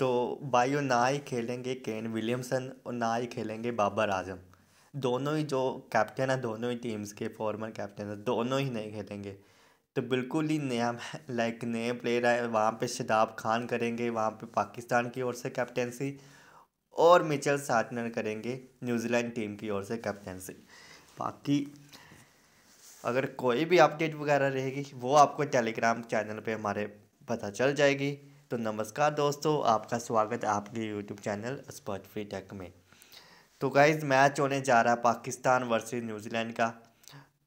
तो वो ना ही खेलेंगे केन विलियमसन और ना ही खेलेंगे बाबर आजम दोनों ही जो कैप्टन है दोनों ही टीम्स के फॉर्मर कैप्टन है दोनों ही नहीं खेलेंगे तो बिल्कुल ही नया लाइक नए प्लेयर आए वहाँ पे शदाब खान करेंगे वहाँ पे पाकिस्तान की ओर से कैप्टेंसी और मिचल साटनर करेंगे न्यूजीलैंड टीम की ओर से कैप्टेंसी बाकी अगर कोई भी अपडेट वगैरह रहेगी वो आपको टेलीग्राम चैनल पे हमारे पता चल जाएगी तो नमस्कार दोस्तों आपका स्वागत है आपके YouTube channel sport free tech में तो गाइज मैच होने जा रहा है पाकिस्तान वर्सेस न्यूजीलैंड का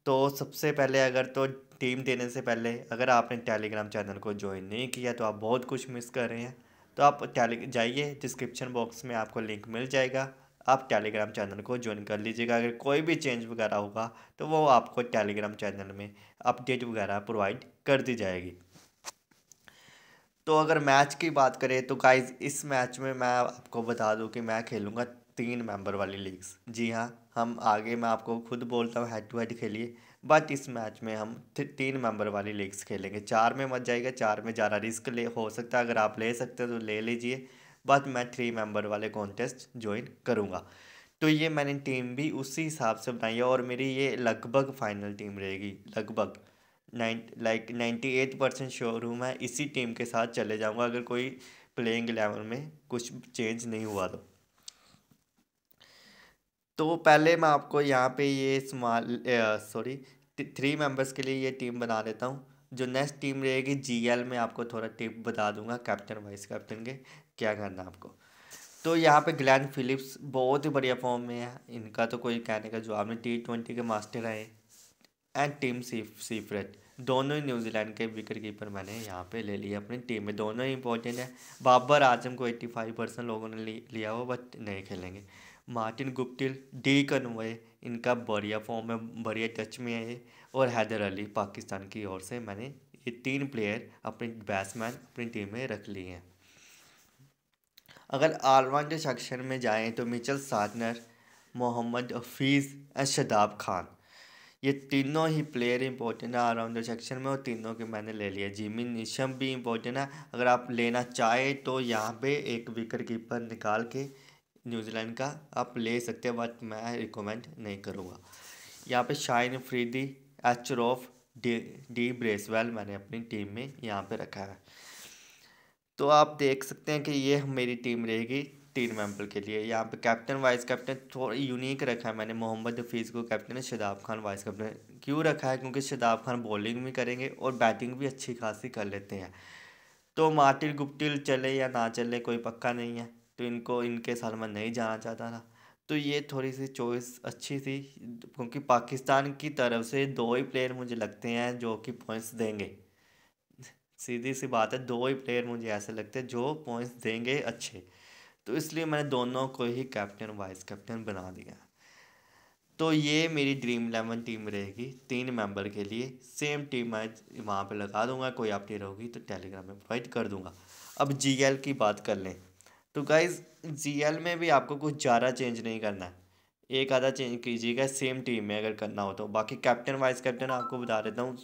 तो सबसे पहले अगर तो टीम देने से पहले अगर आपने टेलीग्राम चैनल को ज्वाइन नहीं किया तो आप बहुत कुछ मिस कर रहे हैं तो आप टेली जाइए डिस्क्रिप्शन बॉक्स में आपको लिंक मिल जाएगा आप टेलीग्राम चैनल को ज्वाइन कर लीजिएगा अगर कोई भी चेंज वगैरह होगा तो वो आपको टेलीग्राम चैनल में अपडेट वगैरह प्रोवाइड कर दी जाएगी तो अगर मैच की बात करें तो गाइज इस मैच में मैं आपको बता दूं कि मैं खेलूँगा तीन मेंबर वाली लीग्स जी हाँ हम आगे मैं आपको खुद बोलता हूँ हेड टू हेड खेलिए बट इस मैच में हम तीन मेंबर वाली लीग्स खेलेंगे चार में मत जाएगा चार में ज़्यादा रिस्क ले हो सकता है अगर आप ले सकते हो तो ले लीजिए बट मैं थ्री मेंबर वाले कॉन्टेस्ट ज्वाइन करूँगा तो ये मैंने टीम भी उसी हिसाब से बनाई है और मेरी ये लगभग फाइनल टीम रहेगी लगभग nine like ninety eight percent शोरूम है इसी टीम के साथ चले जाऊँगा अगर कोई प्लेइंग एलेवन में कुछ चेंज नहीं हुआ तो तो पहले मैं आपको यहाँ पे ये स्मॉल सॉरी थ्री मेंबर्स के लिए ये टीम बना देता हूँ जो नेक्स्ट टीम रहेगी जी एल में आपको थोड़ा टिप बता दूंगा कैप्टन वाइस कैप्टन के क्या करना आपको तो यहाँ पे ग्लैन फिलिप्स बहुत ही बढ़िया फॉर्म में है इनका तो कोई कहने का जवाब नहीं टी ट्वेंटी के मास्टर हैं एंड टीम सीफरेट दोनों ही न्यूजीलैंड के विकेट कीपर मैंने यहाँ पे ले लिया अपनी टीम में दोनों ही इंपॉर्टेंट है बाबर आजम को फाइव परसेंट लोगों ने लिया हो बट नहीं खेलेंगे मार्टिन गुप्टिल डी कन्वे इनका बढ़िया फॉर्म है बढ़िया टच में है और हैदर अली पाकिस्तान की ओर से मैंने ये तीन प्लेयर अपने बैट्समैन अपनी टीम में रख लिए हैं अगर ऑलराउंडर सेक्शन में जाएँ तो Mitchell Santner Mohammad Hafeez and Shadab Khan ये तीनों ही प्लेयर इंपॉर्टेंट है ऑलराउंडर सेक्शन में और तीनों के मैंने ले लिया जिमी निशम भी इंपॉर्टेंट है अगर आप लेना चाहे तो यहाँ पे एक विकेट कीपर निकाल के न्यूजीलैंड का आप ले सकते हैं बट मैं रिकमेंड नहीं करूँगा यहाँ पे Shaheen Afridi H Rauf D D Bracewell मैंने अपनी टीम में यहाँ पर रखा है तो आप देख सकते हैं कि ये मेरी टीम रहेगी टीम मेंबर के लिए यहाँ पे कैप्टन वाइस कैप्टन थोड़ा यूनिक रखा है मैंने मोहम्मद हफीज़ को captain Shadab Khan vice captain क्यों रखा है क्योंकि शदाब खान बॉलिंग भी करेंगे और बैटिंग भी अच्छी खासी कर लेते हैं तो मार्टिल गुप्टिल चले या ना चले कोई पक्का नहीं है तो इनको इनके साथ में नहीं जाना चाहता था तो ये थोड़ी सी चॉइस अच्छी थी क्योंकि पाकिस्तान की तरफ से दो ही प्लेयर मुझे लगते हैं जो कि पॉइंट्स देंगे सीधी सी बात है दो ही प्लेयर मुझे ऐसे लगते हैं जो पॉइंट्स देंगे अच्छे तो इसलिए मैंने दोनों को ही कैप्टन वाइस कैप्टन बना दिया तो ये मेरी ड्रीम इलेवन टीम रहेगी तीन मेंबर के लिए सेम टीम मैं वहाँ पे लगा दूंगा कोई अपडेट होगी तो टेलीग्राम में प्रोवाइड कर दूंगा अब जी एल की बात कर लें तो गाइज जी एल में भी आपको कुछ ज़्यादा चेंज नहीं करना है एक आधा चेंज कीजिएगा सेम टीम में अगर करना हो तो बाकी कैप्टन वाइस कैप्टन आपको बता देता हूँ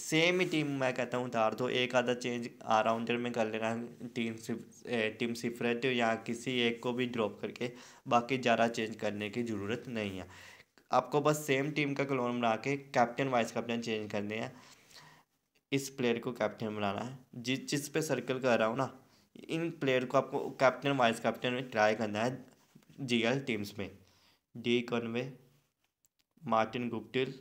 सेम ही टीम मैं कहता हूँ उतार दो एक आधा चेंज आराउंडर में कर लेना टीम टीम सिफरेट या किसी एक को भी ड्रॉप करके बाकी ज़्यादा चेंज करने की ज़रूरत नहीं है आपको बस सेम टीम का क्लोन बना के कैप्टन वाइस कैप्टन चेंज करने हैं इस प्लेयर को कैप्टन बनाना है जिस जिस पे सर्कल कर रहा हूँ ना इन प्लेयर को आपको कैप्टन वाइस कैप्टन में ट्राई करना है जीएल टीम्स में डी कॉनवे मार्टिन गुप्टिल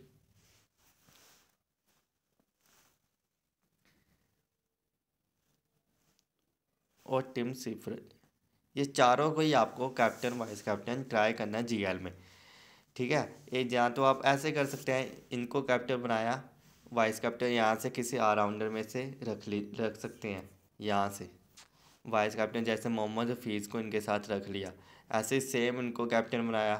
और टिम सिफर ये चारों को ही आपको कैप्टन वाइस कैप्टन ट्राई करना है जी में ठीक है ये या तो आप ऐसे कर सकते हैं इनको कैप्टन बनाया वाइस कैप्टन यहाँ से किसी ऑलराउंडर में से रख ली रख सकते हैं यहाँ से वाइस कैप्टन जैसे मोहम्मद हफीज़ को इनके साथ रख लिया ऐसे सेम इनको कैप्टन बनाया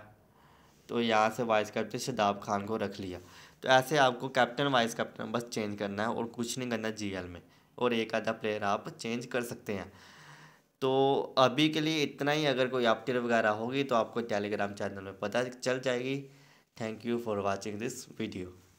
तो यहाँ से वाइस कैप्टन शदाब खान को रख लिया तो ऐसे आपको कैप्टन वाइस कैप्टन बस चेंज करना है और कुछ नहीं करना जी में और एक आधा प्लेयर आप चेंज कर सकते हैं तो अभी के लिए इतना ही अगर कोई आपटेट वगैरह होगी तो आपको टेलीग्राम चैनल में पता चल जाएगी thank you for watching this video